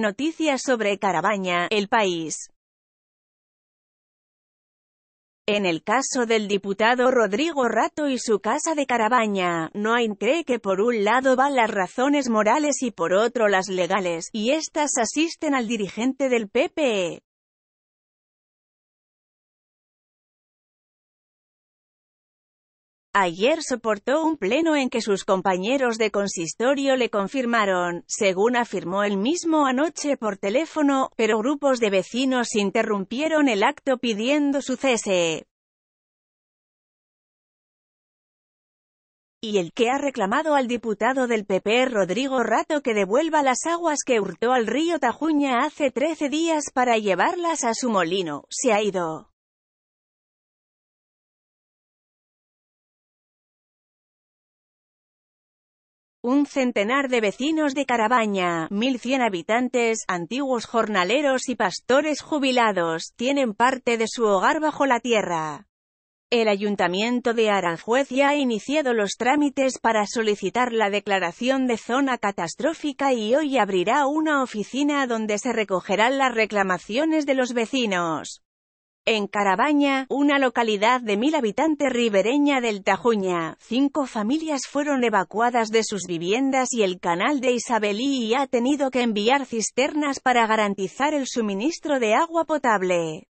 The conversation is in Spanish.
Noticias sobre Carabaña, El País. En el caso del diputado Rodrigo Rato y su casa de Carabaña, hay cree que por un lado van las razones morales y por otro las legales, y estas asisten al dirigente del PPE. Ayer soportó un pleno en que sus compañeros de consistorio le confirmaron, según afirmó él mismo anoche por teléfono, pero grupos de vecinos interrumpieron el acto pidiendo su cese. y el que ha reclamado al diputado del PP Rodrigo Rato que devuelva las aguas que hurtó al río Tajuña hace 13 días para llevarlas a su molino, se ha ido. Un centenar de vecinos de Carabaña, 1.100 habitantes, antiguos jornaleros y pastores jubilados, tienen parte de su hogar bajo la tierra. El Ayuntamiento de Aranjuez ya ha iniciado los trámites para solicitar la declaración de zona catastrófica y hoy abrirá una oficina donde se recogerán las reclamaciones de los vecinos. En Carabaña, una localidad de mil habitantes ribereña del Tajuña, cinco familias fueron evacuadas de sus viviendas y el canal de Isabelí ha tenido que enviar cisternas para garantizar el suministro de agua potable.